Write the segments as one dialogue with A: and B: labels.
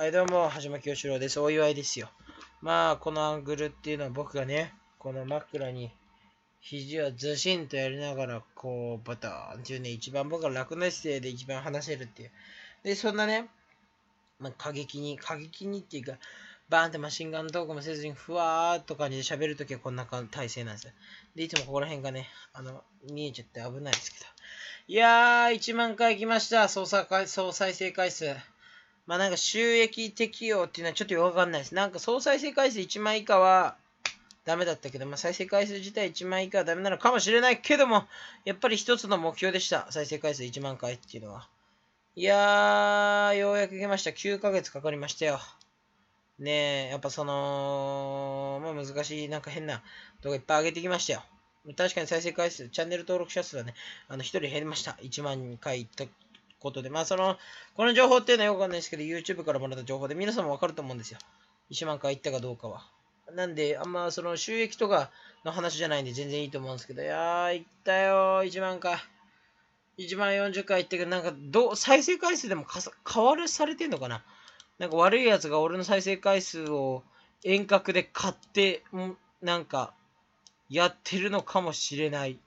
A: はい、どうも、はじまきよしろです。お祝いですよ。まあ、このアングルっていうのは僕がね、この枕に肘をずしんとやりながら、こう、バターンっていうね、一番僕が楽な姿勢で一番話せるっていう。で、そんなね、まあ、過激に、過激にっていうか、バーンってマシンガントークもせずに、ふわーっと感じで喋るときはこんな体勢なんですよ。で、いつもここら辺がね、あの、見えちゃって危ないですけど。いやー、1万回来ました、総再生回数。まあなんか収益適用っていうのはちょっとよくわかんないです。なんか総再生回数1万以下はダメだったけど、まあ再生回数自体1万以下はダメなのかもしれないけども、やっぱり一つの目標でした。再生回数1万回っていうのは。いやー、ようやくけました。9ヶ月かかりましたよ。ねえ、やっぱその、まあ難しい、なんか変な動画いっぱい上げてきましたよ。確かに再生回数、チャンネル登録者数はね、あの、1人減りました。1万回とことで、まあその、この情報っていうのはよくわかんないですけど、YouTube からもらった情報で皆さんもわかると思うんですよ。1万回いったかどうかは。なんで、あんまその収益とかの話じゃないんで全然いいと思うんですけど、いやー、いったよー、1万回。1万40回いったけど、なんかどう、再生回数でもかさ変わるされてんのかななんか悪いやつが俺の再生回数を遠隔で買って、なんか、やってるのかもしれない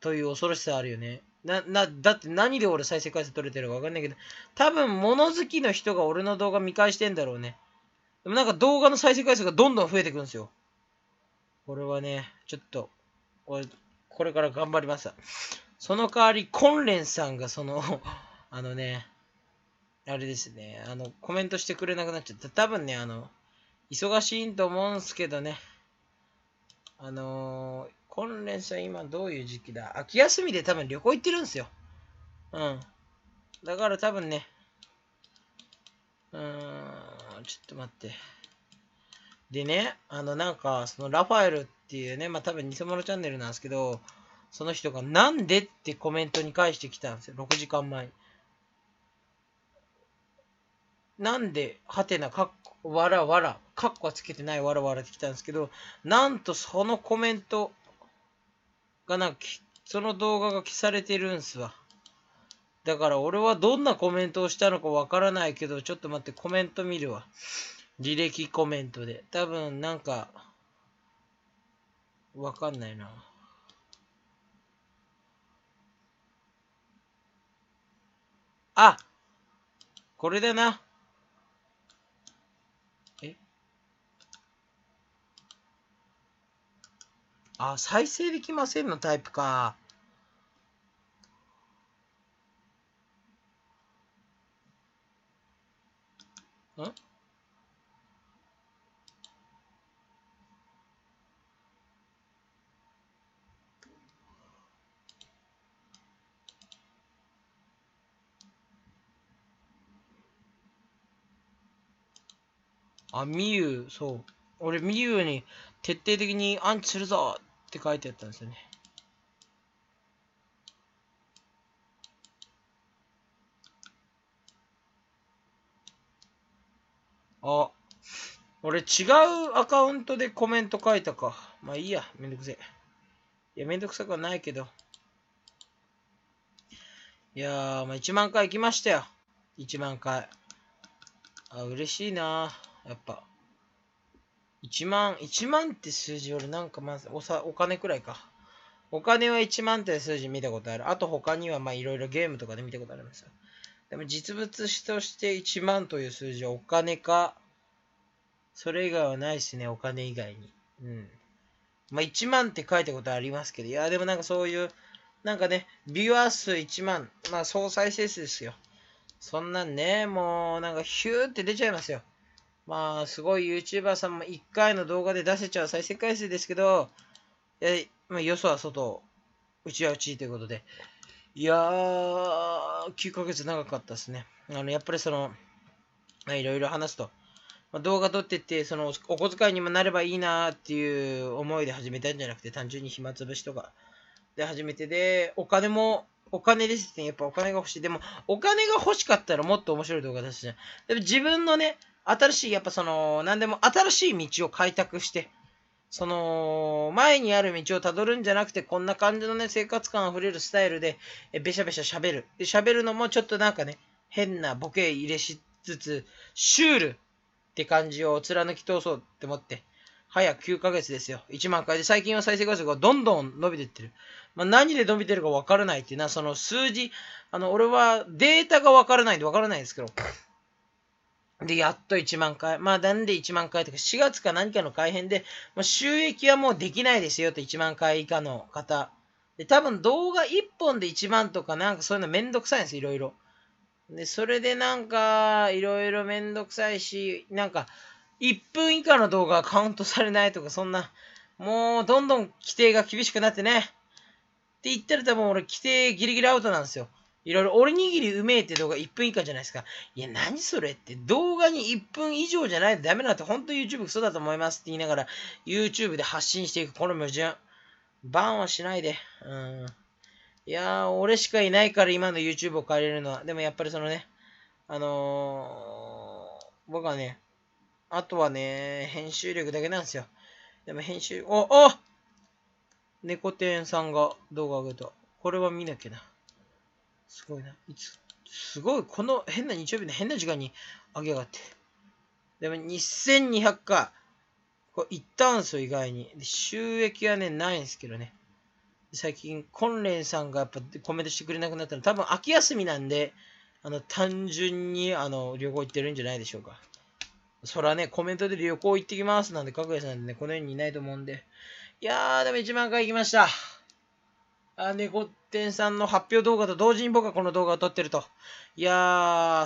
A: という恐ろしさあるよね。な、な、だって何で俺再生回数取れてるかわかんないけど、多分物好きの人が俺の動画見返してんだろうね。でもなんか動画の再生回数がどんどん増えてくんですよ。これはね、ちょっと、俺、これから頑張ります。その代わり、コンレンさんがその あのね、あれですね、あの、コメントしてくれなくなっちゃった。多分ね、あの、忙しいと思うんすけどね、あのー今連載今どういう時期だ秋休みで多分旅行行ってるんですよ。うん。だから多分ね、うーん、ちょっと待って。でね、あのなんか、そのラファエルっていうね、まあ多分偽物チャンネルなんですけど、その人がなんでってコメントに返してきたんですよ。6時間前なんで、はてな、かっこ、わらわら、かっこはつけてないわらわらってきたんですけど、なんとそのコメント、がなんか、その動画が消されてるんすわ。だから俺はどんなコメントをしたのかわからないけど、ちょっと待って、コメント見るわ。履歴コメントで。多分なんか、わかんないな。あこれだな。あ、再生できませんのタイプか。んあ、みゆう、そう。俺、みゆうに徹底的にアンチするぞって書いてあったんですよね。あ、俺違うアカウントでコメント書いたか。まあいいや、めんどくせえ。いや、めんどくさくはないけど。いやー、まあ1万回行きましたよ。1万回。あ、嬉しいなやっぱ。1万、1万って数字よりなんかまずおさ、お金くらいか。お金は1万って数字見たことある。あと他にはまあいろいろゲームとかで見たことあります。よ。でも実物として1万という数字はお金か、それ以外はないですね、お金以外に。うん。まあ1万って書いたことありますけど、いやでもなんかそういう、なんかね、ビュアー数1万、まあ総再生数ですよ。そんなんね、もうなんかヒューって出ちゃいますよ。まあ、すごい YouTuber さんも1回の動画で出せちゃう再生回数ですけど、えまあ、よそは外、うちはうちということで、いやー、9ヶ月長かったですね。あのやっぱりその、いろいろ話すと、まあ、動画撮ってって、そのお小遣いにもなればいいなっていう思いで始めたんじゃなくて、単純に暇つぶしとかで始めてで、お金もお金ですね。やっぱお金が欲しい。でも、お金が欲しかったらもっと面白い動画出すじゃん。でも自分のね、新しい、やっぱその、何でも新しい道を開拓して、その、前にある道をたどるんじゃなくて、こんな感じのね、生活感あふれるスタイルで、えべしゃべしゃ喋る。で、喋るのもちょっとなんかね、変なボケ入れしつつ、シュールって感じを貫き通そうって思って、早9ヶ月ですよ。1万回で、最近は再生回数がどんどん伸びてってる。まあ、何で伸びてるか分からないっていうのは、その数字、あの、俺はデータが分からないんで分からないんですけど、で、やっと1万回。まあ、なんで1万回とか、4月か何かの改編で、まあ、収益はもうできないですよと、1万回以下の方。で、多分動画1本で1万とか、なんかそういうのめんどくさいんです、いろいろ。で、それでなんか、いろいろめんどくさいし、なんか、1分以下の動画はカウントされないとか、そんな、もうどんどん規定が厳しくなってね。って言ったら多分俺規定ギリギリアウトなんですよ。いろいろ、おにぎりうめえって動画1分以下じゃないですか。いや、何それって、動画に1分以上じゃないとダメなんて、本当 YouTube クソだと思いますって言いながら、YouTube で発信していく、この矛盾。バンはしないで。うん。いやー、俺しかいないから今の YouTube を変えれるのは。でもやっぱりそのね、あのー、僕はね、あとはね、編集力だけなんですよ。でも編集、お、お猫店さんが動画上げた。これは見なきゃな。すごいな。いつ、すごい、この変な日曜日の変な時間に上げやがって。でも2200か。これ行ったんすよ、意外に。収益はね、ないんですけどね。最近、コンレンさんがやっぱコメントしてくれなくなったの、多分秋休みなんで、あの、単純に、あの、旅行行ってるんじゃないでしょうか。そらね、コメントで旅行行ってきますなんで、かぐやさんでね、この世にいないと思うんで。いやー、でも1万回行きました。あ、猫、天さんの発表動画と同時に僕はこの動画を撮ってると。いや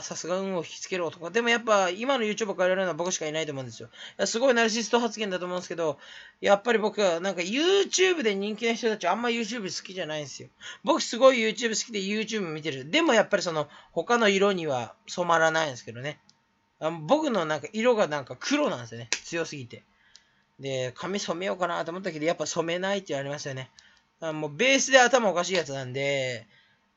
A: ー、さすが運を引きつける男。でもやっぱ、今の YouTuber からやるのは僕しかいないと思うんですよ。すごいナルシスト発言だと思うんですけど、やっぱり僕は、なんか YouTube で人気な人たちあんま YouTube 好きじゃないんですよ。僕すごい YouTube 好きで YouTube 見てる。でもやっぱりその、他の色には染まらないんですけどね。あ僕のなんか色がなんか黒なんですよね。強すぎて。で、髪染めようかなと思ったけど、やっぱ染めないってありますよね。あもうベースで頭おかしいやつなんで、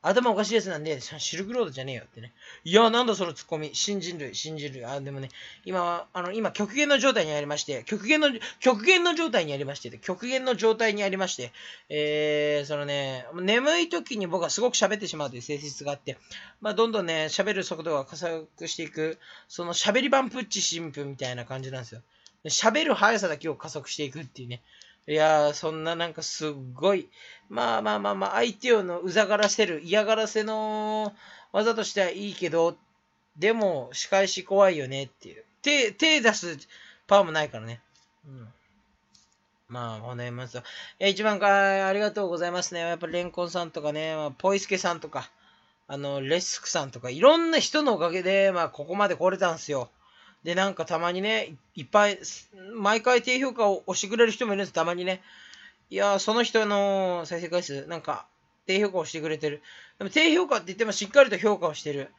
A: 頭おかしいやつなんで、シルクロードじゃねえよってね。いや、なんだそのツッコミ。新人類、新人類。あ、でもね、今、あの、今、極限の状態にありまして、極限の、極限の状態にありまして、極限の状態にありまして、えー、そのね、眠い時に僕はすごく喋ってしまうという性質があって、まあ、どんどんね、喋る速度が加速していく、その喋り版プッチ新婦みたいな感じなんですよ。喋る速さだけを加速していくっていうね。いやー、そんななんかすっごい、まあまあまあまあ、相手をのうざがらせる、嫌がらせの技としてはいいけど、でも、仕返し怖いよねっていう。手、手出すパワーもないからね。うん。まあ、ございますは。一番か、ありがとうございますね。やっぱ、レンコンさんとかね、まあ、ポイスケさんとか、あの、レスクさんとか、いろんな人のおかげで、まあ、ここまで来れたんすよ。で、なんかたまにね、いっぱい、毎回低評価を押してくれる人もいるんです、たまにね。いやその人の再生回数、なんか、低評価をしてくれてる。でも低評価って言ってもしっかりと評価をしてる。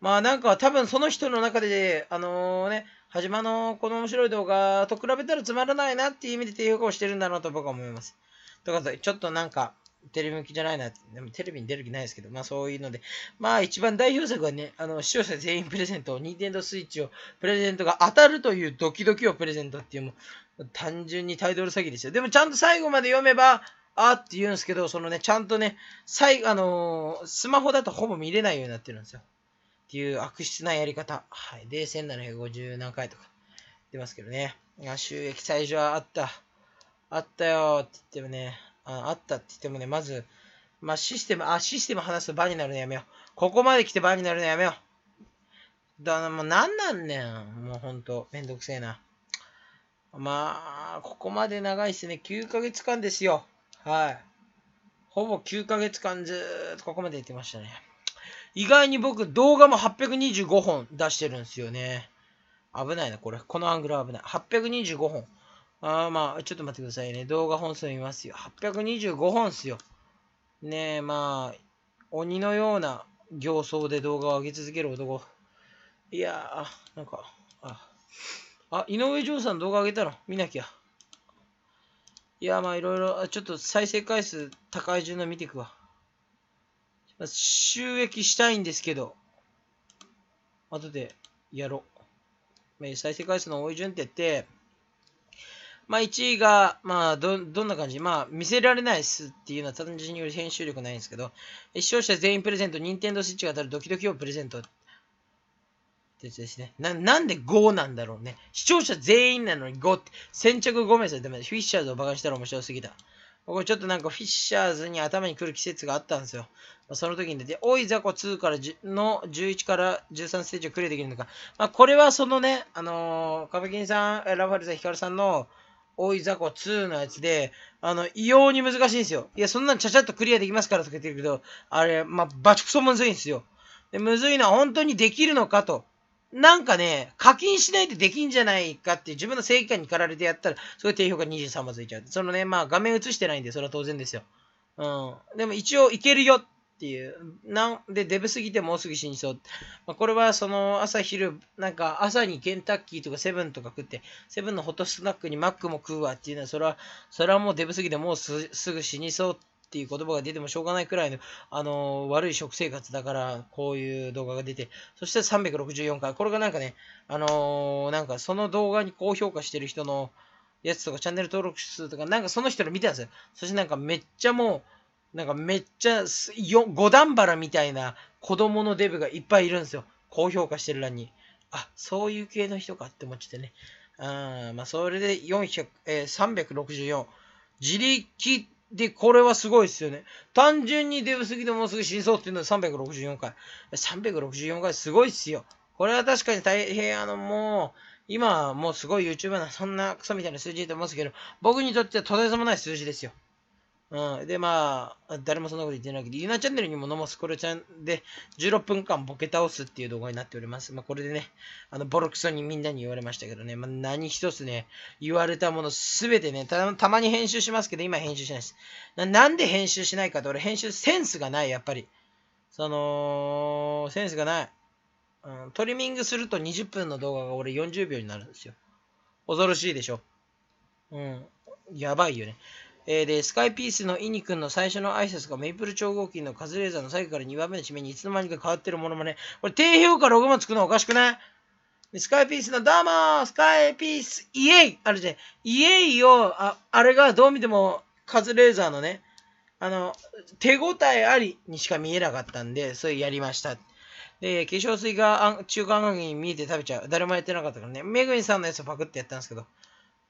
A: まあなんか多分その人の中で、あのー、ね、はじまのこの面白い動画と比べたらつまらないなっていう意味で低評価をしてるんだなと僕は思います。ということで、ちょっとなんか、テレビ向きじゃないな。でもテレビに出る気ないですけど、まあそういうので。まあ一番代表作はね、あの、視聴者全員プレゼント、ニンテンドスイッチをプレゼントが当たるというドキドキをプレゼントっていうもう、単純にタイトル詐欺ですよ。でもちゃんと最後まで読めば、あって言うんですけど、そのね、ちゃんとね、最あのー、スマホだとほぼ見れないようになってるんですよ。っていう悪質なやり方。はい。で、1750何回とか出ますけどね。収益最初はあった。あったよって言ってもね、ああったって言ってもね、まず、まあ、システム、あ、システム話すと場になるのやめよう。ここまで来て場になるのやめよう。だな、もう何なんねん。もうほんと、めんどくせえな。まあ、ここまで長いっすね。9ヶ月間ですよ。はい。ほぼ9ヶ月間ずーっとここまで行ってましたね。意外に僕、動画も825本出してるんですよね。危ないな、これ。このアングル危ない。825本。あまあ、ちょっと待ってくださいね。動画本数見ますよ。825本っすよ。ねえ、まあ、鬼のような形相で動画を上げ続ける男。いやー、なんか、あ、あ井上嬢さん動画上げたの見なきゃ。いや、まあ、いろいろ、ちょっと再生回数高い順の見ていくわ。収益したいんですけど、後でやろう。再生回数の多い順って言って、まあ、1位が、まあど、どんな感じ、まあ、見せられないっすっていうのは単純により編集力ないんですけど、視聴者全員プレゼント、任天堂スイッチが当たるドキドキをプレゼントってやつですね。な、なんで5なんだろうね。視聴者全員なのに5って、先着5名されてで、フィッシャーズを馬鹿にしたら面白すぎた。僕ちょっとなんかフィッシャーズに頭に来る季節があったんですよ。まあ、その時に出て、おいザコ2からの11から13ステージをクリアできるのか。まあ、これはそのね、あのー、カベキンさん、ラファルさん、ヒカルさんの、おいざこ2のやつで、あの、異様に難しいんですよ。いや、そんなんちゃちゃっとクリアできますからとか言ってるけど、あれ、まあ、バチクソむずいんですよ。で、むずいのは本当にできるのかと。なんかね、課金しないとできんじゃないかって自分の正義感に駆られてやったら、そういう低評価23まついちゃう。そのね、まあ画面映してないんで、それは当然ですよ。うん。でも一応いけるよっっていう。なんで、デブすぎてもうすぐ死にそう。まあ、これはその朝昼、なんか朝にケンタッキーとかセブンとか食って、セブンのホットスナックにマックも食うわっていうのは、それは、それはもうデブすぎてもうすぐ死にそうっていう言葉が出てもしょうがないくらいの、あのー、悪い食生活だから、こういう動画が出て、そして364回。これがなんかね、あのー、なんかその動画に高評価してる人の、やつとかチャンネル登録数とか、なんかその人の見てたんですよ。そしてなんかめっちゃもう、なんかめっちゃ五段原みたいな子供のデブがいっぱいいるんですよ。高評価してる欄に。あ、そういう系の人かって思っててね。あまあ、それで400、えー、364。自力で、これはすごいですよね。単純にデブすぎてもうすぐ死にそうっていうのは364回。364回すごいっすよ。これは確かに大変、あの、もう、今、もうすごい YouTuber な、そんなクソみたいな数字でと思うんですけど、僕にとってはとてつもない数字ですよ。うん。で、まあ、誰もそんなこと言ってないけど、ゆなチャンネルにものもすこれちゃんで16分間ボケ倒すっていう動画になっております。まあ、これでね、あの、ボロクソにみんなに言われましたけどね、まあ、何一つね、言われたものすべてねた、たまに編集しますけど、今編集しないです。ななんで編集しないかって、俺編集センスがない、やっぱり。その、センスがない。うん、トリミングすると20分の動画が俺40秒になるんですよ。恐ろしいでしょ。うん。やばいよね。えー、で、スカイピースのイニ君の最初の挨拶がメイプル超合金のカズレーザーの最後から2番目の締めにいつの間にか変わってるものもね。これ低評価6もつくのおかしくないスカイピースのどうもースカイピースイエイあれじゃん。イエイを、ああれがどう見てもカズレーザーのね、あの、手応えありにしか見えなかったんで、それやりました。で、化粧水が中間に見えて食べちゃう。誰もやってなかったからね。めぐみさんのやつをパクってやったんですけど。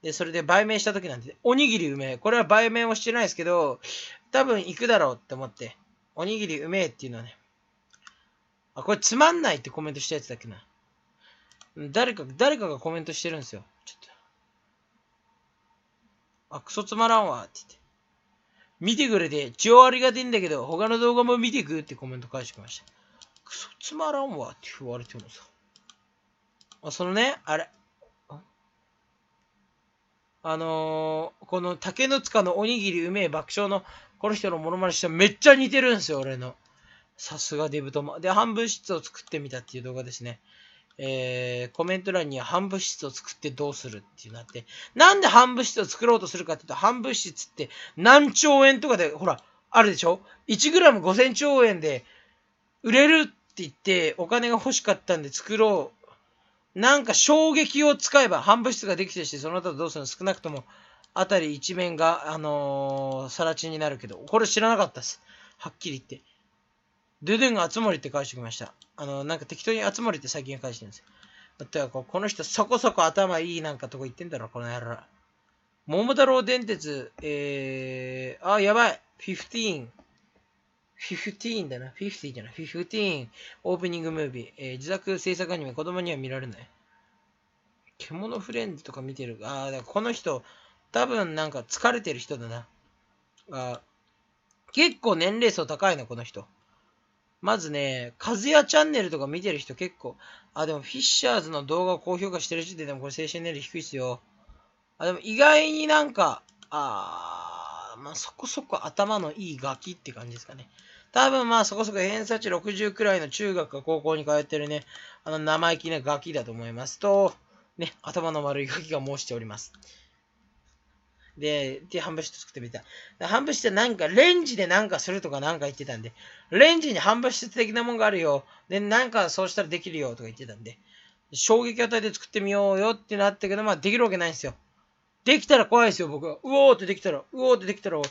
A: で、それで売名した時なんて、おにぎりうめえ。これは売名をしてないですけど、多分行くだろうって思って、おにぎりうめえっていうのはね、あ、これつまんないってコメントしたやつだっけな。誰か、誰かがコメントしてるんですよ。ちょっと。あ、クソつまらんわって言って。見てくれて、血をありがてんだけど、他の動画も見てくってコメント返してきました。クソつまらんわって言われてもさ。あ、そのね、あれ、あのー、この竹の塚のおにぎりうめえ爆笑のこの人のモノマネしてめっちゃ似てるんですよ、俺の。さすがデブトマ。で、半分室を作ってみたっていう動画ですね。えー、コメント欄には半物質を作ってどうするってなって、なんで半物質を作ろうとするかっていうと、半物質って何兆円とかで、ほら、あるでしょ ?1g5000 兆円で売れるって言って、お金が欲しかったんで作ろうなんか衝撃を使えば反物質ができてして、その後どうするの少なくとも、あたり一面が、あのー、さら地になるけど、これ知らなかったです。はっきり言って。ドゥドゥンが熱盛って返してきました。あのー、なんか適当に熱盛って最近返してるんですよ。だってこの人そこそこ頭いいなんかとこ言ってんだろ、この野郎。桃太郎電鉄、えー、あ、やばい。15。15だな。5ーじゃない。15。オープニングムービー。えー、自作制作アニメ。子供には見られない。獣フレンズとか見てる。ああ、この人、多分なんか疲れてる人だな。あ結構年齢層高いな、この人。まずね、カズヤチャンネルとか見てる人結構。あ、でもフィッシャーズの動画を高評価してる時点でもこれ精神年齢低いっすよ。あ、でも意外になんか、あー、まあそこそこ頭のいいガキって感じですかね。多分まあそこそこ偏差値60くらいの中学か高校に通ってるね、あの生意気なガキだと思いますと、ね、頭の悪いガキが申しております。で、で、半分して作ってみた。半分してなんか、レンジでなんかするとかなんか言ってたんで、レンジに半分して的なもんがあるよ。で、なんかそうしたらできるよとか言ってたんで、衝撃与えて作ってみようよってなったけど、まあできるわけないんですよ。できたら怖いですよ、僕は。うおーってできたら、うおーってできたら、い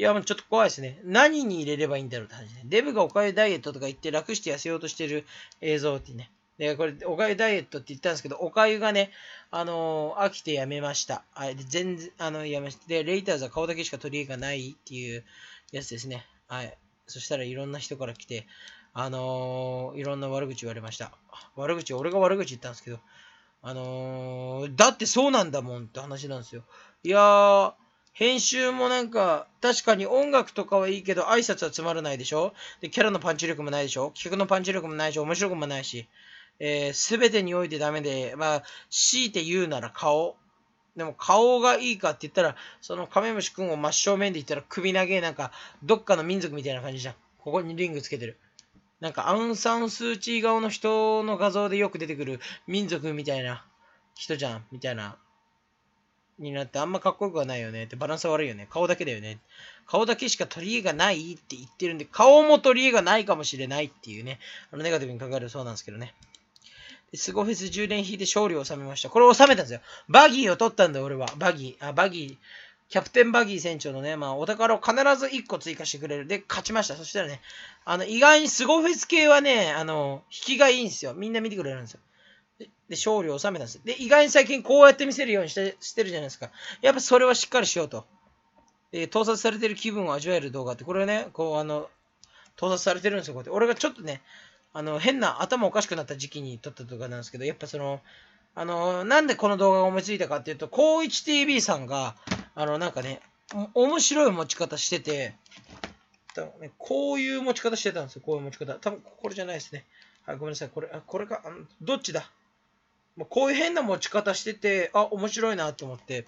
A: や、もうちょっと怖いですね。何に入れればいいんだろうって話ね。デブがおかゆダイエットとか言って楽して痩せようとしてる映像ってね。で、これ、おかゆダイエットって言ったんですけど、おかゆがね、あのー、飽きてやめました。はい。で、全然、あの、やめました。で、レイターズは顔だけしか取り柄がないっていうやつですね。はい。そしたらいろんな人から来て、あのー、いろんな悪口言われました。悪口、俺が悪口言ったんですけど、あのー、だってそうなんだもんって話なんですよ。いやー、編集もなんか、確かに音楽とかはいいけど、挨拶はつまらないでしょで、キャラのパンチ力もないでしょ企画のパンチ力もないし、面白くもないし、えー、全てにおいてダメで、まあ、強いて言うなら顔。でも顔がいいかって言ったら、そのカメムシ君を真正面で言ったら首投げなんか、どっかの民族みたいな感じじゃん。ここにリングつけてる。なんかアウン・サン・スー・チー顔の人の画像でよく出てくる民族みたいな人じゃん、みたいな、になってあんまかっこよくはないよねってバランス悪いよね。顔だけだよね。顔だけしか取り柄がないって言ってるんで、顔も取り柄がないかもしれないっていうね、あのネガティブに考えるそうなんですけどね。スゴフェス10連引いて勝利を収めました。これを収めたんですよ。バギーを取ったんだ俺は。バギー。あ、バギー。キャプテンバギー船長のね、まあ、お宝を必ず1個追加してくれる。で、勝ちました。そしたらね、あの、意外にスゴフェス系はね、あの、引きがいいんですよ。みんな見てくれるんですよ。で、勝利を収めたんです。で、意外に最近こうやって見せるようにしてしてるじゃないですか。やっぱそれはしっかりしようと。え盗撮されてる気分を味わえる動画って、これね、こう、あの、盗撮されてるんですよ、こうやって。俺がちょっとね、あの、変な頭おかしくなった時期に撮った動画なんですけど、やっぱその、あの、なんでこの動画が思いついたかっていうと、高一 TV さんが、あの、なんかね、面白い持ち方してて、多分ね、こういう持ち方してたんですよ、こういう持ち方。多分これじゃないですね。はい、ごめんなさい、これ、あこれか、どっちだこういう変な持ち方してて、あ、面白いなと思って、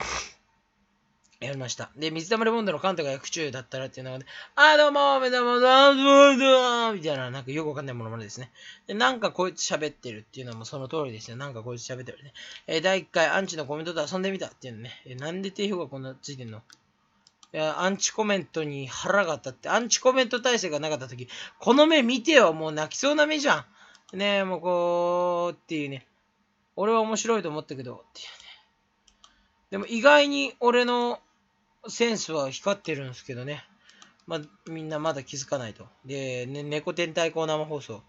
A: やりました。で、水溜りボンドのカンが役中だったらっていうのが、あ、どうも、どうも、どうも、どうも、みたいな、なんかよくわかんないものまでですね。で、なんかこいつ喋ってるっていうのもその通りですよ。なんかこいつ喋ってるね。えー、第1回、アンチのコメントで遊んでみたっていうのね。えー、なんで定評がこんなついてんのいや、アンチコメントに腹が立って、アンチコメント体制がなかった時、この目見てよ、もう泣きそうな目じゃん。ねえ、もうこう、っていうね。俺は面白いと思ったけど、っていうね。でも意外に俺のセンスは光ってるんですけどね。まあ、みんなまだ気づかないと。で、ね、猫天対抗生放送。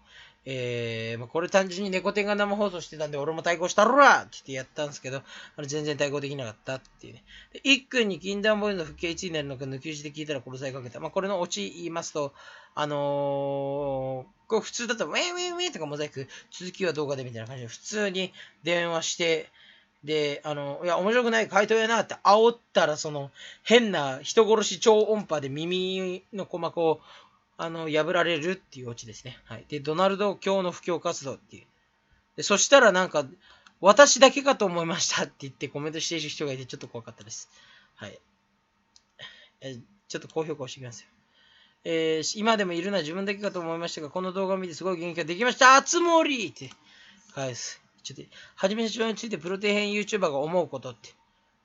A: えー、まあ、これ単純に猫天が生放送してたんで、俺も対抗したろらって言ってやったんですけど、あの全然対抗できなかったっていうね。で、一君に禁断ボーイの復帰1位になるのか抜き打ちで聞いたら殺されかけた。まあ、これのオチ言いますと、あのー、これ普通だと、ウェイウェイウェイとかモザイク、続きは動画でみたいな感じで、普通に電話して、で、あの、いや、面白くない、回答やなって煽ったら、その、変な人殺し超音波で耳の鼓膜を、あの、破られるっていうオチですね。はい。で、ドナルド教の布教活動っていう。でそしたらなんか、私だけかと思いましたって言ってコメントしている人がいて、ちょっと怖かったです。はい。えちょっと高評価をしてみますよ。えー、今でもいるのは自分だけかと思いましたが、この動画を見てすごい元気ができました熱森って返す。ちょっと、はじめしろについてプロ底辺 YouTuber が思うことって。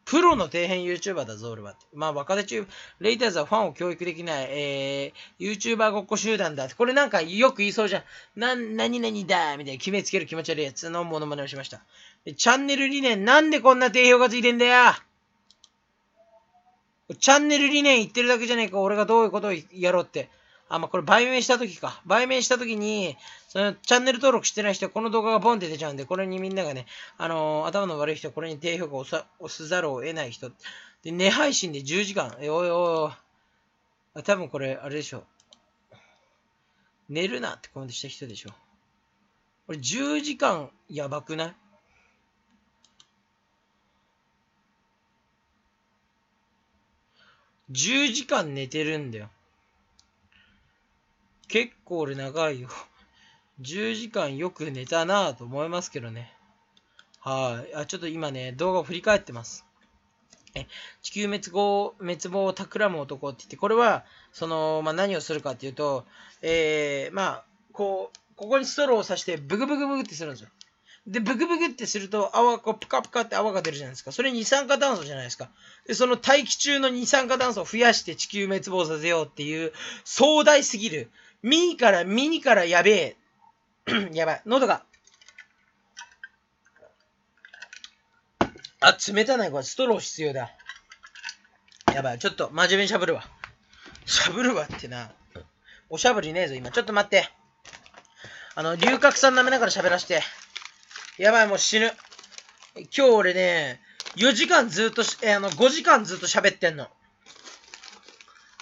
A: プロの底辺 YouTuber だぞ、俺はって。まあ、若手中、レイターズはファンを教育できない、えー、YouTuber ごっこ集団だって。これなんかよく言いそうじゃん。な、何々だみたいな決めつける気持ち悪いやつのモノマネをしました。で、チャンネル理念、なんでこんな定評がついてんだよチャンネル理念言ってるだけじゃねえか、俺がどういうことをやろうって。あ、まあ、これ売名した時か。売名した時に、そのチャンネル登録してない人はこの動画がボンって出ちゃうんで、これにみんながね、あのー、頭の悪い人はこれに低評価を押すざるを得ない人。で、寝配信で10時間。え、おいおいおい。多分これ、あれでしょ。寝るなってコメントした人でしょ。これ10時間やばくない10時間寝てるんだよ。結構俺長いよ。10 時間よく寝たなぁと思いますけどね。はい。あ、ちょっと今ね、動画を振り返ってます。え、地球滅亡、滅亡を企む男って言って、これは、その、まあ、何をするかっていうと、えー、まあ、こう、ここにストローを刺して、ブクブクブクってするんですよ。で、ブクブクってすると、泡、こう、プカプカって泡が出るじゃないですか。それ二酸化炭素じゃないですか。で、その大気中の二酸化炭素を増やして地球滅亡させようっていう、壮大すぎる、ミーから、ミニからやべえ。やばい。喉が。あ、冷たない。これ、ストロー必要だ。やばい。ちょっと、真面目にしゃぶるわ。しゃぶるわってな。おしゃぶりねえぞ、今。ちょっと待って。あの、龍角散舐めながら喋らして。やばい、もう死ぬ。今日俺ね、4時間ずっとし、え、あの、5時間ずっと喋ってんの。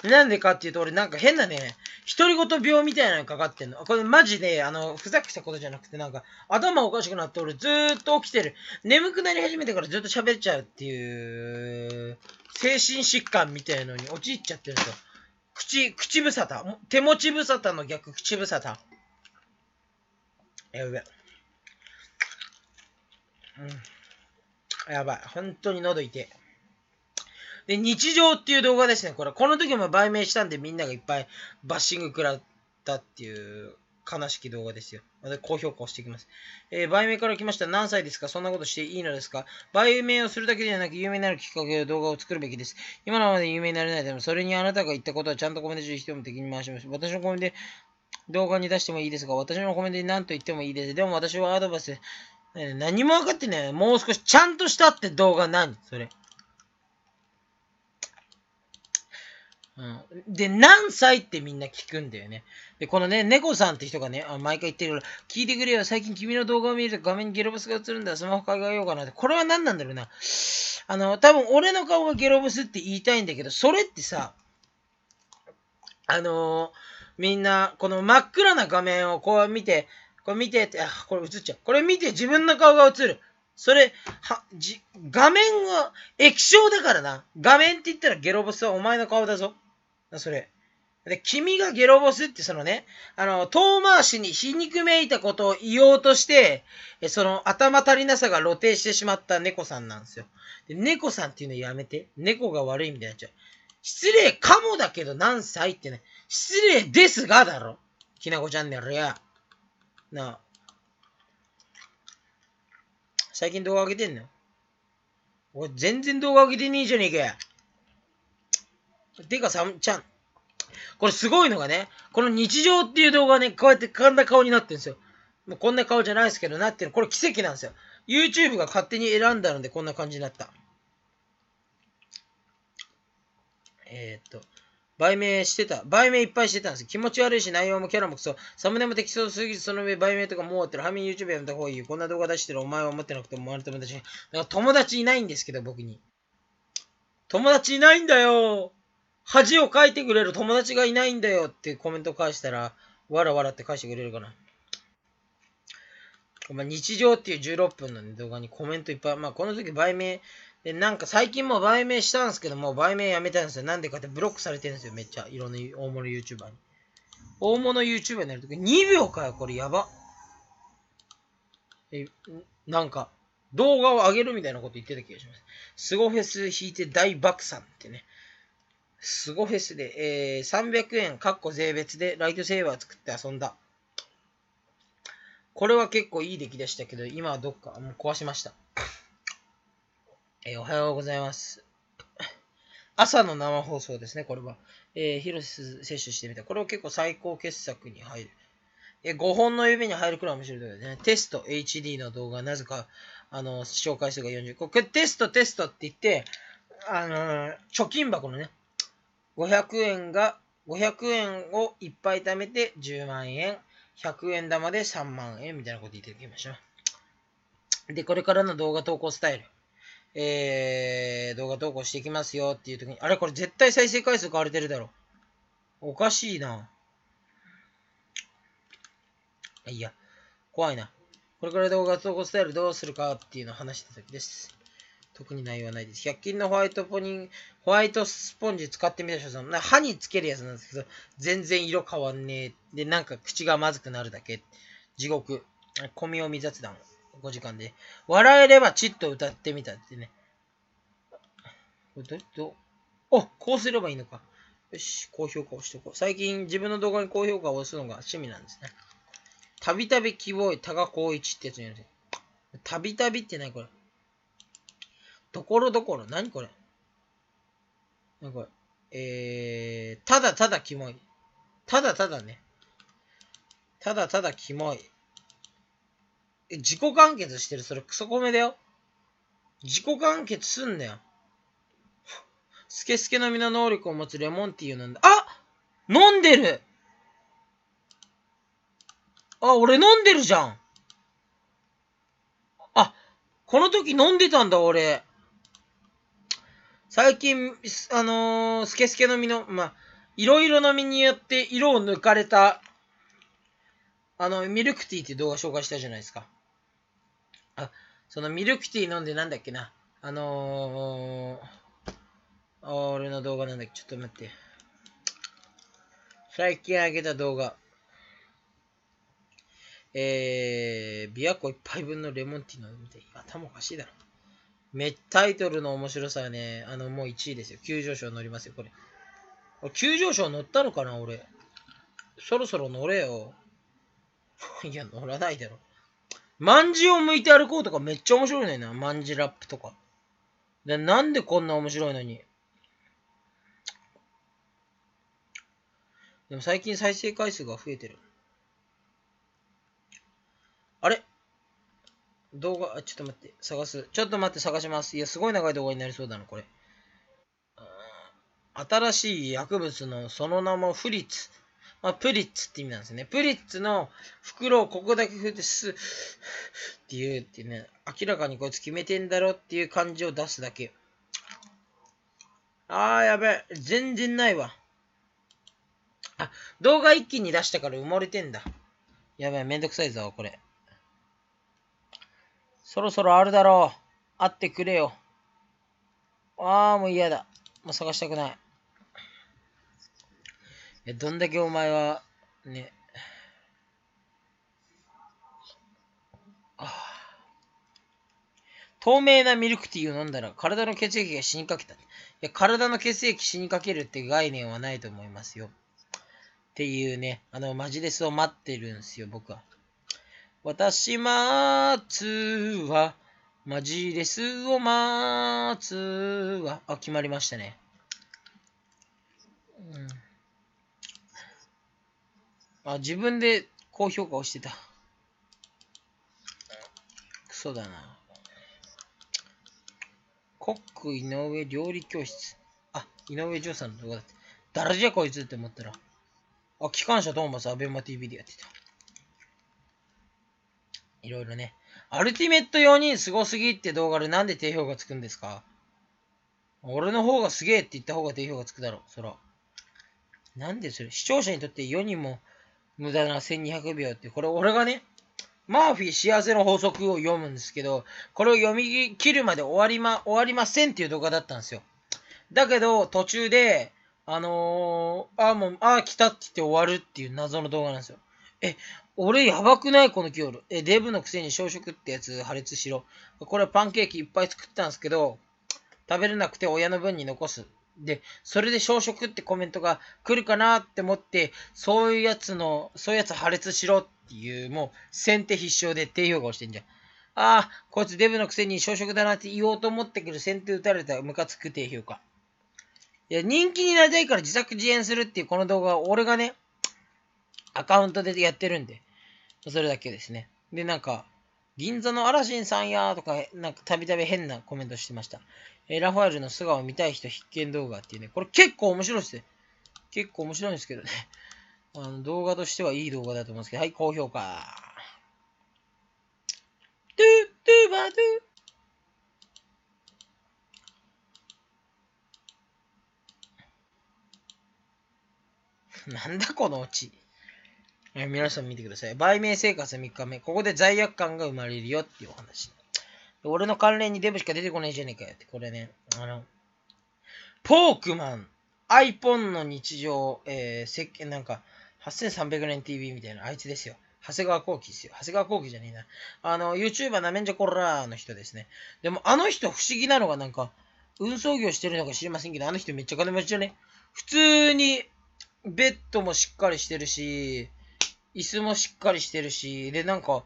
A: なんでかっていうと、俺なんか変なね、独り言病みたいなのにかかってんの。これマジで、あの、ふざけたことじゃなくて、なんか、頭おかしくなって俺ずーっと起きてる。眠くなり始めてからずっと喋っちゃうっていう、精神疾患みたいのに陥っちゃってるんですよ。口、口ぶさた。手持ちぶさたの逆、口ぶさた。やべ。うん。やばい。本当に喉痛い。で、日常っていう動画ですね。これ、この時も売名したんでみんながいっぱいバッシング食らったっていう悲しき動画ですよ。また高評価をしていきます。えー、売名から来ました。何歳ですかそんなことしていいのですか売名をするだけではなく、有名になるきっかけを動画を作るべきです。今のまで有名になれないでも、それにあなたが言ったことはちゃんとコメント中人も敵に回します。私のコメントで動画に出してもいいですが、私のコメントで何と言ってもいいです。でも私はアドバイス、何も分かってない。もう少し、ちゃんとしたって動画何それ。うん。で、何歳ってみんな聞くんだよね。で、このね、猫さんって人がね、あ毎回言ってるから、聞いてくれよ、最近君の動画を見ると画面にゲロブスが映るんだ、スマホ買い替えようかなって。これは何なんだろうな。あの、多分俺の顔がゲロブスって言いたいんだけど、それってさ、あのー、みんな、この真っ暗な画面をこう見て、これ見てって、あ、これ映っちゃう。これ見て自分の顔が映る。それ、は、じ、画面は液晶だからな。画面って言ったらゲロボスはお前の顔だぞ。それ。で、君がゲロボスってそのね、あの、遠回しに皮肉めいたことを言おうとして、その頭足りなさが露呈してしまった猫さんなんですよ。で、猫さんっていうのやめて。猫が悪いみたいになっちゃう。失礼かもだけど何歳ってね。失礼ですがだろ。きなこチャンネルや。なあ。最近動画上げてんの俺全然動画上げてねえじゃねえかよ。てかさんちゃん。これすごいのがね、この日常っていう動画ね、こうやってかんだ顔になってるんですよ。もうこんな顔じゃないですけどなっていうの、これ奇跡なんですよ。YouTube が勝手に選んだのでこんな感じになった。えー、っと、売名してた。売名いっぱいしてたんです気持ち悪いし、内容もキャラもクソ。サムネも適当すぎず、その上、売名とかもうってる。ハミ YouTube やめた方がいいよ。こんな動画出してるお前は思ってなくても、周る友達に。友達いないんですけど、僕に。友達いないんだよ恥をかいてくれる友達がいないんだよってコメント返したら、わらわらって返してくれるかな。お前、日常っていう16分の、ね、動画にコメントいっぱい、まあ、この時売名、で、なんか最近も売名したんですけども、売名やめたんですよ。なんでかってブロックされてるんですよ、めっちゃ。いろんな大物 YouTuber に。大物 YouTuber になるとき、2秒かよ、これやば。え、なんか、動画を上げるみたいなこと言ってた気がします。スゴフェス引いて大爆散ってね。スゴフェスで、えー、300円、かっこ税別でライトセーバー作って遊んだ。これは結構いい出来でしたけど、今はどっか、もう壊しました。えー、おはようございます。朝の生放送ですね、これは。えー、広瀬摂取してみた。これは結構最高傑作に入る。えー、5本の指に入るくらい面白いですね。テスト HD の動画、なぜか、あの、紹介数が40個。これテストテストって言って、あのー、貯金箱のね、500円が、500円をいっぱい貯めて10万円、100円玉で3万円みたいなこと言っていきましょう。で、これからの動画投稿スタイル。えー、動画投稿していきますよっていう時に、あれこれ絶対再生回数変われてるだろ。おかしいな。いや、怖いな。これから動画投稿スタイルどうするかっていうのを話した時です。特に内容はないです。100均のホワイトポニン、ホワイトスポンジ使ってみた人は、ん、歯につけるやつなんですけど、全然色変わんねえ。で、なんか口がまずくなるだけ。地獄。コミオミ雑談。5時間で。笑えればチッと歌ってみたってね。これど、ど、おこうすればいいのか。よし、高評価をしておこう。最近自分の動画に高評価を押すのが趣味なんですね。たびたび希望、多賀光一ってやつになるたびたびって何これところどころ、何これ何これえー、ただただキモい。ただただね。ただただキモい。え、自己完結してる。それクソコメだよ。自己完結すんなよ。スケスケの身の能力を持つレモンティーを飲んだ。あ飲んでるあ、俺飲んでるじゃん。あ、この時飲んでたんだ、俺。最近、あのー、スケスケの実の、まあ、いろいろの実によって色を抜かれた、あの、ミルクティーって動画紹介したじゃないですか。あ、そのミルクティー飲んでなんだっけな。あのー、俺の動画なんだっけ、ちょっと待って。最近あげた動画。えー、琵琶湖一杯分のレモンティー飲んでみて、頭おかしいだろ。め、タイトルの面白さはね、あの、もう1位ですよ。急上昇乗りますよ、これ。急上昇乗ったのかな、俺。そろそろ乗れよ。いや、乗らないだろ。まんじを向いて歩こうとかめっちゃ面白いのよな。まんじラップとか。で、なんでこんな面白いのに。でも最近再生回数が増えてる。あれ動画、あ、ちょっと待って、探す。ちょっと待って、探します。いや、すごい長い動画になりそうだな、これ。新しい薬物のその名もフリッツ。まあ、プリッツって意味なんですね。プリッツの袋をここだけ振ってす、っていうってね、明らかにこいつ決めてんだろっていう感じを出すだけ。あー、やべえ。全然ないわ。あ、動画一気に出したから埋もれてんだ。やべえ、めんどくさいぞ、これ。そろそろあるだろう。会ってくれよ。ああ、もう嫌だ。もう探したくない。え、どんだけお前は、ね。あ透明なミルクティーを飲んだら体の血液が死にかけた。いや、体の血液死にかけるって概念はないと思いますよ。っていうね、あの、マジレスを待ってるんですよ、僕は。私待つは、マジレスを待つは、あ、決まりましたね。うん。あ、自分で高評価をしてた。クソだな。コック井上料理教室。あ、井上嬢さんの動画だって。誰じゃこいつって思ったら。あ、機関車トーマス、アベマ TV でやってた。いろいろね。アルティメット用にすごすぎって動画でなんで低評価つくんですか俺の方がすげえって言った方が低評価つくだろ、そら。なんでそれ視聴者にとって世にも無駄な1200秒って、これ俺がね、マーフィー幸せの法則を読むんですけど、これを読み切るまで終わりま、終わりませんっていう動画だったんですよ。だけど、途中で、あのー、あ、もう、あ、来たって言って終わるっていう謎の動画なんですよ。え、俺やばくないこのキール。え、デブのくせに小食ってやつ破裂しろ。これパンケーキいっぱい作ったんですけど、食べれなくて親の分に残す。で、それで小食ってコメントが来るかなって思って、そういうやつの、そういうやつ破裂しろっていう、もう先手必勝で低評価をしてんじゃん。ああ、こいつデブのくせに小食だなって言おうと思ってくる先手打たれたムカつく低評価。いや、人気になりたいから自作自演するっていうこの動画、は俺がね、アカウントでやってるんで、それだけですね。で、なんか、銀座のアラジンさんやとか、なんかたびたび変なコメントしてました。えー、ラファエルの素顔見たい人必見動画っていうね、これ結構面白いっすね。結構面白いんですけどね。あの動画としてはいい動画だと思うんですけど、はい、高評価。トゥトゥバトゥ なんだこのオチ。えー、皆さん見てください。売名生活3日目。ここで罪悪感が生まれるよっていうお話。俺の関連にデブしか出てこないじゃねえかよって。これね、あの、ポークマン、iPhone の日常、えー、せっなんか、8300年 TV みたいな、あいつですよ。長谷川幸喜ですよ。長谷川幸喜じゃねえな。あの、YouTuber なめんじゃこらーの人ですね。でも、あの人不思議なのがなんか、運送業してるのか知りませんけど、あの人めっちゃ金持ちじゃね普通に、ベッドもしっかりしてるし、椅子もしっかりしてるし、で、なんか、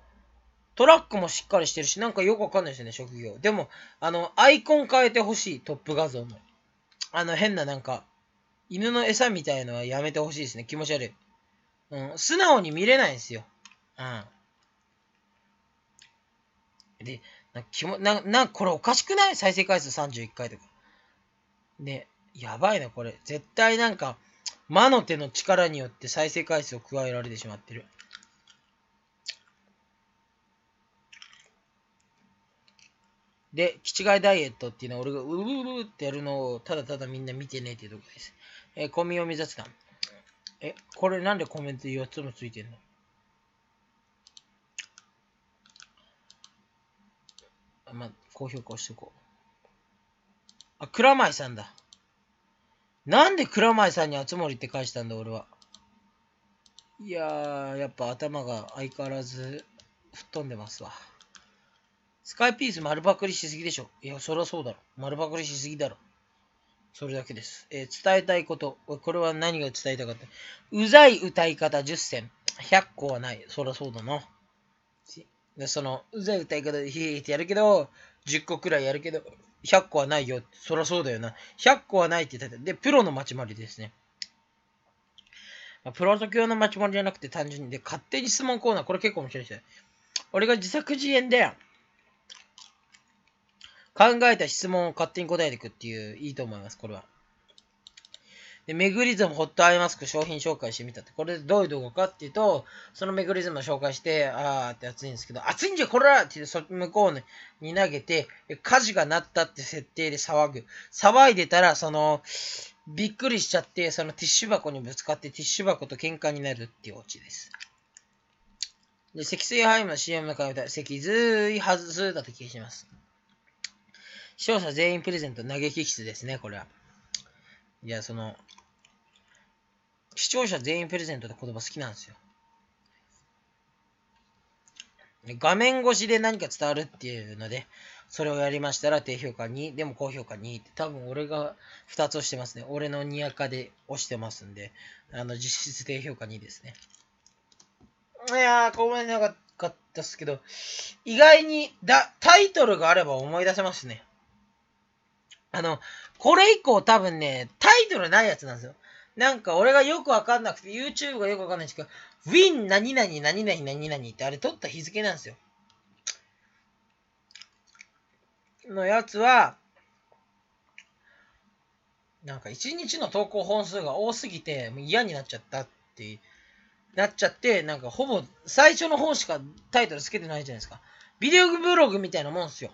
A: トラックもしっかりしてるし、なんかよくわかんないですよね、職業。でも、あの、アイコン変えてほしい、トップ画像の。あの、変ななんか、犬の餌みたいのはやめてほしいですね。気持ち悪い。うん、素直に見れないんですよ。うん。で、な、んも、な、な、これおかしくない再生回数31回とか。ね、やばいな、これ。絶対なんか、魔の手の力によって再生回数を加えられてしまってる。で、キチガイダイエットっていうのは俺がうるうるってやるのをただただみんな見てねえっていうとこです。えー、コミを目指すか。え、これなんでコメント4つもついてんのまあ、高評価押しておこう。あ、蔵前さんだ。なんで蔵前さんに熱森って返したんだ、俺は。いやー、やっぱ頭が相変わらず吹っ飛んでますわ。スカイピース丸パクリしすぎでしょ。いや、そりゃそうだろ。丸パクリしすぎだろ。それだけです。えー、伝えたいこと。これは何が伝えたかった。うざい歌い方10選。100個はない。そりゃそうだな。で、その、うざい歌い方でヒーってやるけど、10個くらいやるけど、100個はないよ。そらそうだよな。100個はないって言ってた。で、プロの待ち回りですね。まあ、プロの教の待ち回りじゃなくて単純に。で、勝手に質問コーナー。これ結構面白いですよ。俺が自作自演で、考えた質問を勝手に答えていくっていう、いいと思います、これは。で、メグリズムホットアイマスク商品紹介してみたって、これでどういう動画かっていうと、そのメグリズムを紹介して、あーって熱いんですけど、熱いんじゃこらってそ向こうに投げて、火事が鳴ったって設定で騒ぐ。騒いでたら、その、びっくりしちゃって、そのティッシュ箱にぶつかってティッシュ箱と喧嘩になるっていうオチです。で、積水ハイムの CM の替え歌、脊髄外すだと気がします。視聴者全員プレゼント投げキスですね、これは。いや、その、視聴者全員プレゼントって言葉好きなんですよ。画面越しで何か伝わるっていうので、それをやりましたら低評価2、でも高評価2って、多分俺が2つ押してますね。俺のにやかで押してますんで、あの、実質低評価2ですね。いやー、ここなかかったっすけど、意外にだタイトルがあれば思い出せますね。あの、これ以降多分ね、イトルないやつなんですよ。なんか俺がよくわかんなくて、YouTube がよくわかんないんですけど、Win 何々何々何々ってあれ撮った日付なんですよ。のやつは、なんか一日の投稿本数が多すぎて、もう嫌になっちゃったってなっちゃって、なんかほぼ最初の方しかタイトルつけてないじゃないですか。ビデオブログみたいなもんですよ。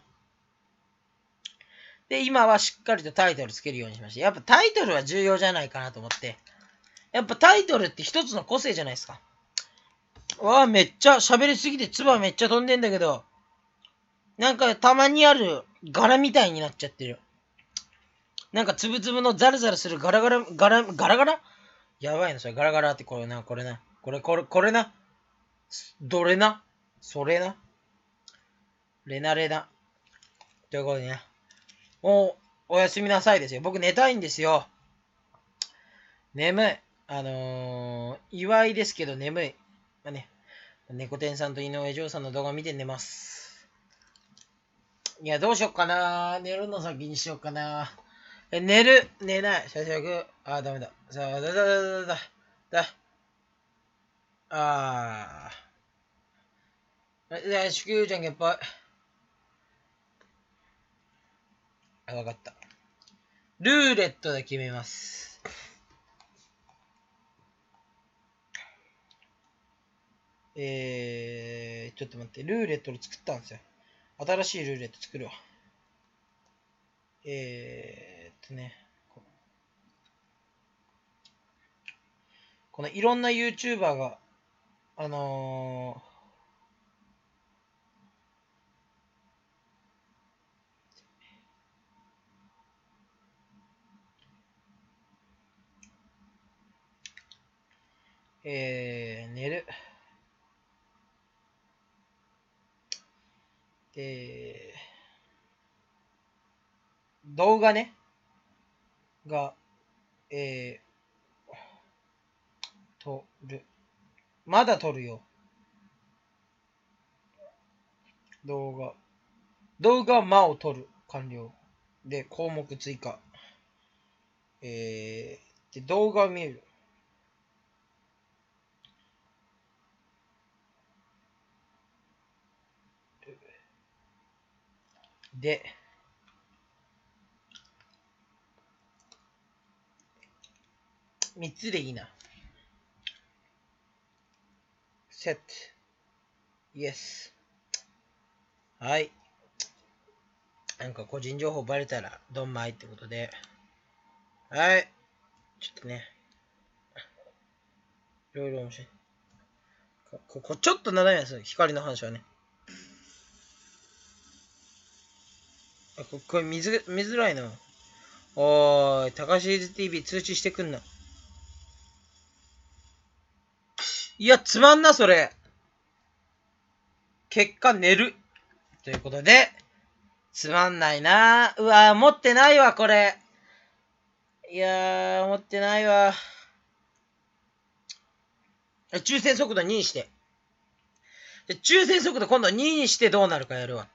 A: で、今はしっかりとタイトルつけるようにしました。やっぱタイトルは重要じゃないかなと思って。やっぱタイトルって一つの個性じゃないですか。わあ、めっちゃ喋りすぎて唾めっちゃ飛んでんだけど、なんかたまにある柄みたいになっちゃってる。なんかつぶつぶのザルザルするガラガラ、ガラ、ガラガラやばいな、それガラガラってこれな、これな、これ、これ、これな、どれな、それな、レナレナ。ということでね。お、おやすみなさいですよ。僕寝たいんですよ。眠い。あのー、祝いですけど眠い。まあね、猫天さんと井上嬢さんの動画見て寝ます。いや、どうしよっかな。寝るの先にしよっかな。え、寝る寝ないゃく。あ、ダメだ。さあ、だだだだだだ。あああ。え、しゅきゅうちゃんがっぱい。あ、わかった。ルーレットで決めます。えー、ちょっと待って、ルーレットを作ったんですよ。新しいルーレット作るわ。えーっとね、このいろんな YouTuber が、あのーえー、寝る。で、動画ね、が、えー、撮る。まだ撮るよ。動画。動画、間をとる。完了。で、項目追加。えー、で、動画を見る。で、3つでいいな。セット、イエス。はい。なんか個人情報バレたら、ドンマイってことで。はい。ちょっとね。いろいろ面白い。ここ、ちょっと斜めです。光の反射はね。これ見づ見づらいな。おーい、高シズ TV 通知してくんな。いや、つまんな、それ。結果、寝る。ということで、つまんないな。うわ、持ってないわ、これ。いやー、持ってないわ。抽選速度2にして。抽選速度今度2にしてどうなるかやるわ。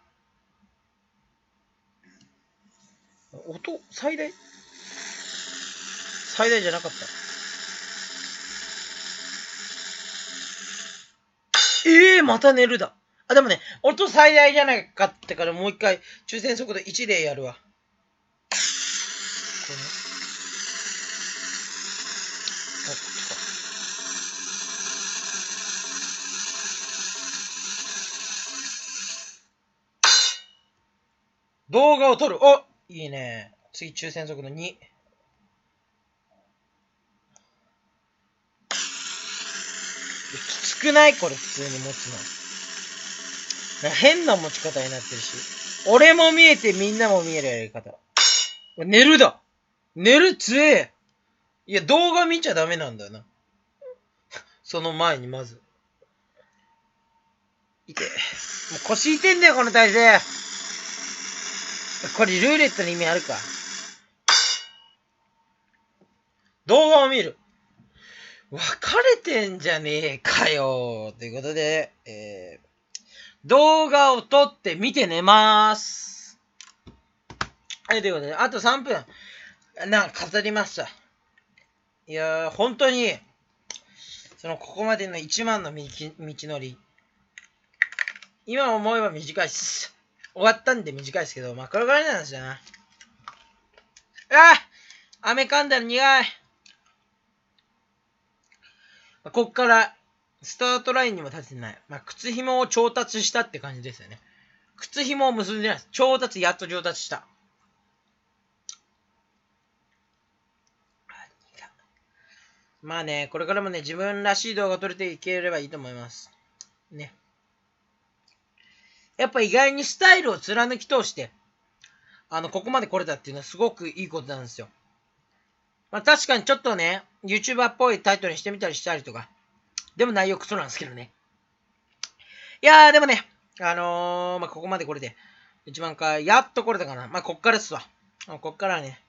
A: 音、最大最大じゃなかった。ええー、また寝るだ。あ、でもね、音最大じゃなかったからもう一回、抽選速度1でやるわ。これね。あ、こっちか。動画を撮る。おいいね。次、抽選速度2。きつくないこれ普通に持つの。な変な持ち方になってるし。俺も見えてみんなも見えるやり方。寝るだ寝るつえいや、動画見ちゃダメなんだよな。その前にまず。いて。もう腰痛いんだよ、この体勢。これルーレットの意味あるか。動画を見る。分かれてんじゃねえかよということで、えー、動画を撮って見て寝まーす。はい、ということで、あと3分、なんか飾りました。いやー、本当に、その、ここまでの1万の道のり、今思えば短いっす。終わったんで短いですけど、マクロガリの話だな。ああ雨噛んだら苦い。こっから、スタートラインにも立ててない。まあ、靴紐を調達したって感じですよね。靴紐を結んでないです。調達、やっと上達した。まあね、これからもね、自分らしい動画撮れていければいいと思います。ね。やっぱ意外にスタイルを貫き通して、あの、ここまで来れたっていうのはすごくいいことなんですよ。まあ確かにちょっとね、YouTuber っぽいタイトルにしてみたりしたりとか、でも内容クソなんですけどね。いやーでもね、あのー、まあここまでこれで、一番か、やっと来れたかな。まあこっからっすわ。こっからね、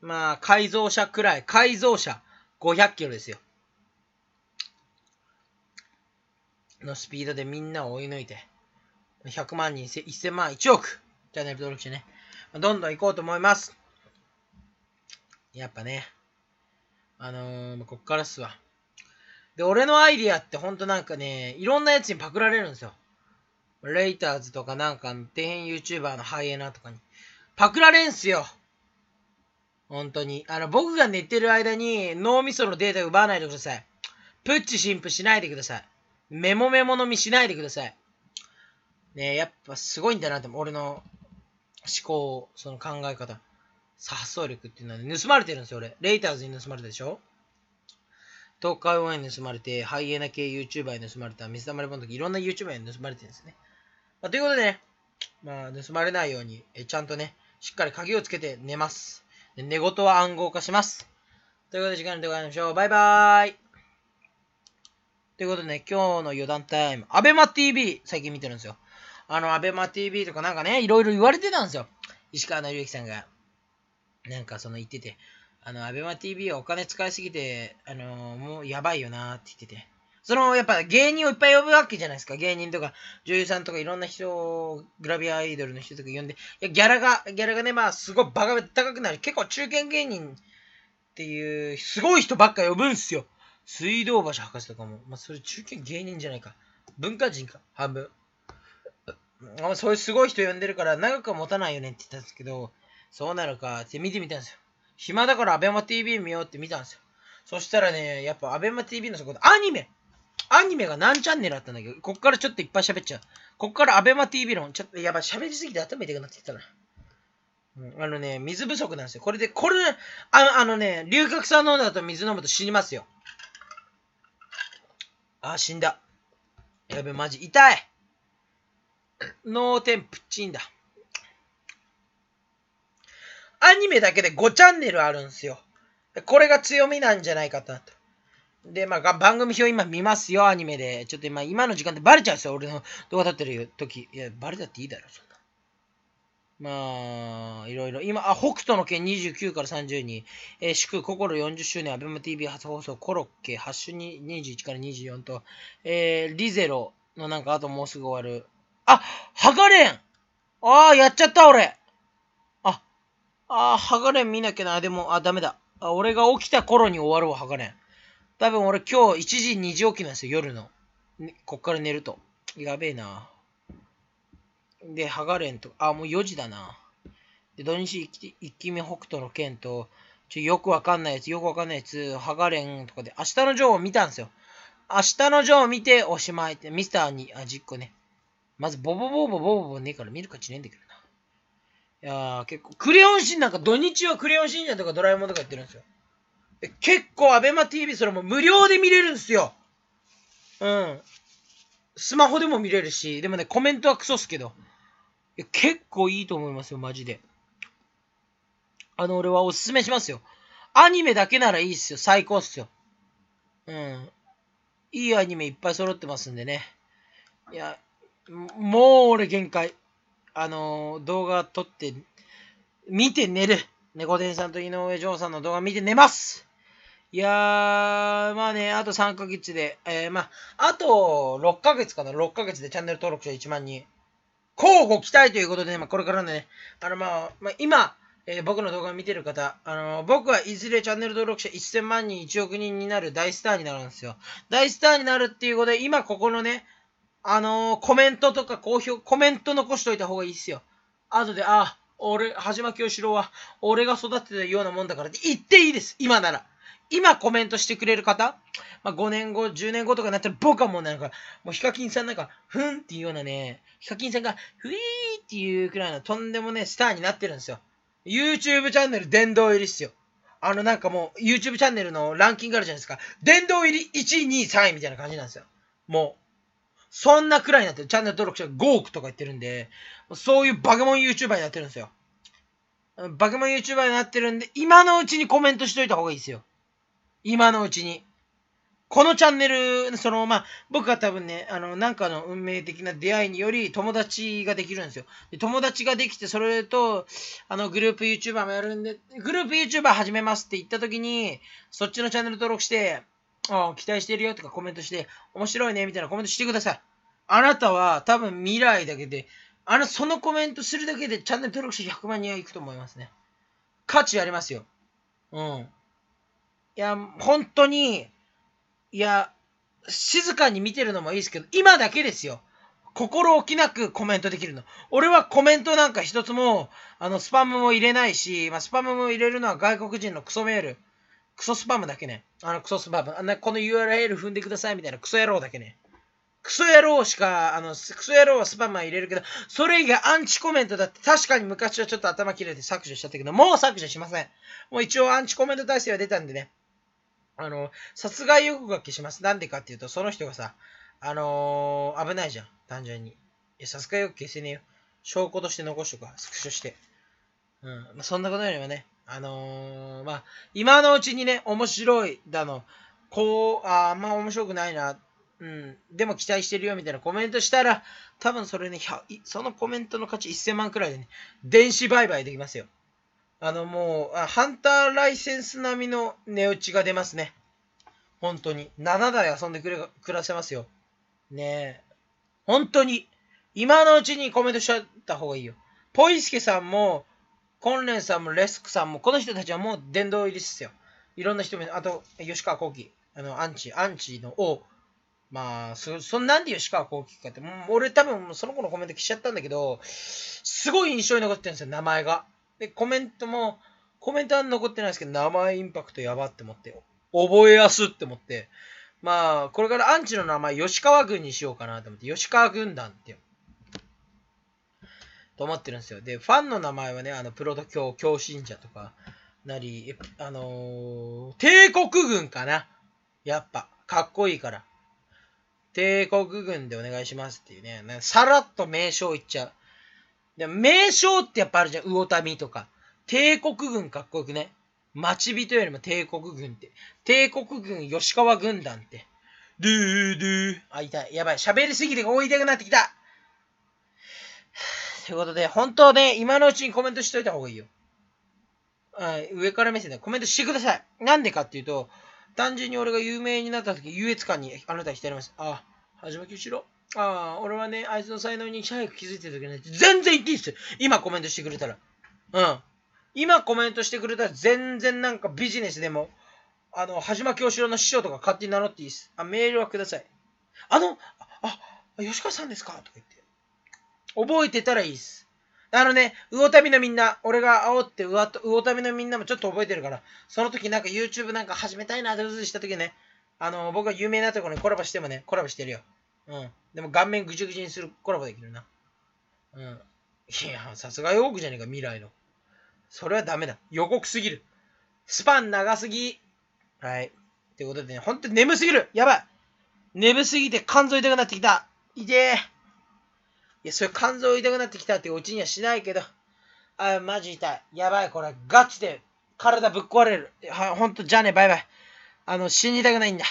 A: まあ改造車くらい、改造車500キロですよ。のスピードでみんなを追い抜いて。100万人、1000万、1億チャンネル登録してね、どんどん行こうと思います。やっぱね、あのー、こっからっすわ。で、俺のアイディアってほんとなんかね、いろんなやつにパクられるんですよ。レイターズとかなんか、底辺 YouTuber のハイエナとかに。パクられんすよ本当に。あの、僕が寝てる間に脳みそのデータ奪わないでください。プッチシンプしないでください。メモメモ飲みしないでください。ね、やっぱすごいんだなって俺の思考、その考え方、発想力っていうのは、ね、盗まれてるんですよ、俺。レイターズに盗まれたでしょ東海オンエに盗まれて、ハイエナ系 YouTuber に盗まれた、水溜りボンドいろんな YouTuber に盗まれてるんですね。まあ、ということでね、まあ、盗まれないようにえ、ちゃんとね、しっかり鍵をつけて寝ます。寝言は暗号化します。ということで、時間でございましょう。バイバーイ。ということでね、今日の余談タイム、アベマ t v 最近見てるんですよ。あの、アベマ t v とかなんかね、いろいろ言われてたんですよ。石川直之さんが。なんかその言ってて、あの、アベマ t v はお金使いすぎて、あの、もうやばいよなって言ってて。その、やっぱ芸人をいっぱい呼ぶわけじゃないですか。芸人とか、女優さんとかいろんな人グラビアアイドルの人とか呼んで、いや、ギャラが、ギャラがね、まあ、すごいバカ高くなる。結構中堅芸人っていう、すごい人ばっか呼ぶんすよ。水道橋博士とかも。まあ、それ中堅芸人じゃないか。文化人か、半分。そういうすごい人呼んでるから長くは持たないよねって言ったんですけど、そうなのかって見てみたんですよ。暇だから ABEMATV 見ようって見たんですよ。そしたらね、やっぱ ABEMATV のそこでアニメアニメが何チャンネルあったんだけど、こっからちょっといっぱい喋っちゃう。こっから ABEMATV の、ちょっとやばい、喋りすぎて頭痛くなってきたな。あのね、水不足なんですよ。これで、これ、ああのね、龍角散飲んだと水飲むと死にますよ。あ、死んだ。やべ、マジ痛い脳天プチンだ。アニメだけで5チャンネルあるんですよ。これが強みなんじゃないかなと。で、まあ、番組表今見ますよ、アニメで。ちょっと今、今の時間でバレちゃうんですよ、俺の動画撮ってる時。いや、バレたっていいだろ、そんな。まあ、いろいろ。今、あ、北斗の拳29から30に、えー、祝、心40周年、アベマ TV 初放送、コロッケ、ハッシュに21から24と、えー、リゼロのなんか、あともうすぐ終わる、あ、剥がれんああ、やっちゃった俺あ、ああ、剥がれん見なきゃな。でも、あ、ダメだ。あ俺が起きた頃に終わるわ、剥がれん。多分俺今日1時、2時起きなんですよ、夜の。ね、こっから寝ると。やべえな。で、はがれんと、あ、もう4時だな。で、土日一期目北斗の剣と、ちょ、よくわかんないやつ、よくわかんないやつ、はがれんとかで、明日のジョーを見たんですよ。明日のジョーを見ておしまいって、ミスターに、あ、実個ね。まず、ボボボボボボボねえから見る価値ねえんだけどな。いやー、結構、クレヨンしんなんか土日はクレヨンしんじゃんとかドラえもんとかやってるんですよ。結構、アベマ TV それも無料で見れるんですよ。うん。スマホでも見れるし、でもね、コメントはクソっすけど。結構いいと思いますよ、マジで。あの、俺はおすすめしますよ。アニメだけならいいっすよ。最高っすよ。うん。いいアニメいっぱい揃ってますんでね。いや、もう俺限界。あのー、動画撮って、見て寝る。猫伝さんと井上ジョさんの動画見て寝ます。いやー、まあね、あと3ヶ月で、えー、まあ、あと6ヶ月かな、6ヶ月でチャンネル登録者1万人。交互期待ということで、ね、まあ、これからね、あの、まあ、まあ、今、えー、僕の動画を見てる方、あのー、僕はいずれチャンネル登録者1000万人、1億人になる大スターになるんですよ。大スターになるっていうことで、今ここのね、あのー、コメントとか好評、コメント残しといた方がいいっすよ。後で、ああ、俺、はじまきよしろは、俺が育てたようなもんだからって言っていいです。今なら。今コメントしてくれる方、まあ、5年後、10年後とかになったら僕はもうなんか、もうヒカキンさんなんか、ふんっていうようなね、ヒカキンさんが、ふいーっていうくらいのとんでもね、スターになってるんですよ。YouTube チャンネル殿堂入りっすよ。あのなんかもう、YouTube チャンネルのランキングあるじゃないですか。殿堂入り1位、2位、3位みたいな感じなんですよ。もう。そんなくらいになってる。チャンネル登録者5億とか言ってるんで、そういうバケモン YouTuber になってるんですよ。バケモン YouTuber になってるんで、今のうちにコメントしといた方がいいですよ。今のうちに。このチャンネル、その、まあ、僕は多分ね、あの、なんかの運命的な出会いにより友達ができるんですよ。で友達ができて、それと、あの、グループ YouTuber もやるんで、グループ YouTuber 始めますって言った時に、そっちのチャンネル登録して、あ期待してるよとかコメントして、面白いねみたいなコメントしてください。あなたは多分未来だけで、あの、そのコメントするだけでチャンネル登録者100万人はいくと思いますね。価値ありますよ。うん。いや、本当に、いや、静かに見てるのもいいですけど、今だけですよ。心置きなくコメントできるの。俺はコメントなんか一つも、あの、スパムも入れないし、まあ、スパムも入れるのは外国人のクソメール。クソスパムだけね。あのクソスパム。あんなこの URL 踏んでくださいみたいなクソ野郎だけね。クソ野郎しか、あの、クソ野郎はスパムは入れるけど、それ以外アンチコメントだって確かに昔はちょっと頭切れて削除しちゃったけど、もう削除しません。もう一応アンチコメント体制は出たんでね。あの、殺害予告が消します。なんでかっていうと、その人がさ、あのー、危ないじゃん。単純に。いや、殺害予告消せねえよ。証拠として残しとか、スクショして。うん。まあ、そんなことよりはね、あのー、まあ、今のうちにね、面白いだの、こう、あんまあ、面白くないな、うん、でも期待してるよみたいなコメントしたら、多分それね、そのコメントの価値1000万くらいでね、電子売買できますよ。あの、もう、ハンターライセンス並みの値打ちが出ますね。本当に。7台遊んでくれ、暮らせますよ。ねえ。本当に。今のうちにコメントしちゃった方がいいよ。ポイスケさんも、コンレンさんもレスクさんも、この人たちはもう殿堂入りっすよ。いろんな人も、あと、吉川幸喜、あの、アンチ、アンチの王。まあ、そ、そんなんで吉川幸喜かって、もう俺多分その子のコメント来ちゃったんだけど、すごい印象に残ってるんですよ、名前が。で、コメントも、コメントは残ってないですけど、名前インパクトやばって思って、覚えやすって思って、まあ、これからアンチの名前、吉川軍にしようかなと思って、吉川軍団ってと思ってるんですよ。で、ファンの名前はね、あの、プロト教、教信者とか、なり、あのー、帝国軍かな。やっぱ、かっこいいから。帝国軍でお願いしますっていうね、さらっと名称言っちゃう。で名称ってやっぱあるじゃん、魚民とか。帝国軍かっこよくね。町人よりも帝国軍って。帝国軍吉川軍団って。ドゥードゥー。あ、痛い。やばい。喋りすぎて追いたくなってきた。ということで、本当ね、今のうちにコメントしといた方がいいよ。はい、上から目線でコメントしてください。なんでかっていうと、単純に俺が有名になった時、優越感にあなた浸ります。あ、はじめきしろ。ああ、俺はね、あいつの才能に早く気づいてる時ね、全然言っていいっすよ。今コメントしてくれたら。うん。今コメントしてくれたら、全然なんかビジネスでも、あの、はじまきおしろの師匠とか勝手に名乗っていいっす。あ、メールはください。あの、あ、あ吉川さんですかとか言って。覚えてたらいいです。あのね、魚旅のみんな、俺が煽って魚旅のみんなもちょっと覚えてるから、その時なんか YouTube なんか始めたいなってうずした時ね、あの、僕が有名なところにコラボしてもね、コラボしてるよ。うん。でも顔面ぐちゅぐちゅにするコラボできるな。うん。いや、さすが予告じゃねえか、未来の。それはダメだ。予告すぎる。スパン長すぎ。はい。ということでね、ほんと眠すぎる。やばい。眠すぎて肝臓痛くなってきた。いてー。や、それ肝臓痛くなってきたってうちにはしないけど、あ、マジ痛い。やばい、これ、ガチで体ぶっ壊れる。はい、ほんと、じゃあね、バイバイ。あの、死にたくないんだ。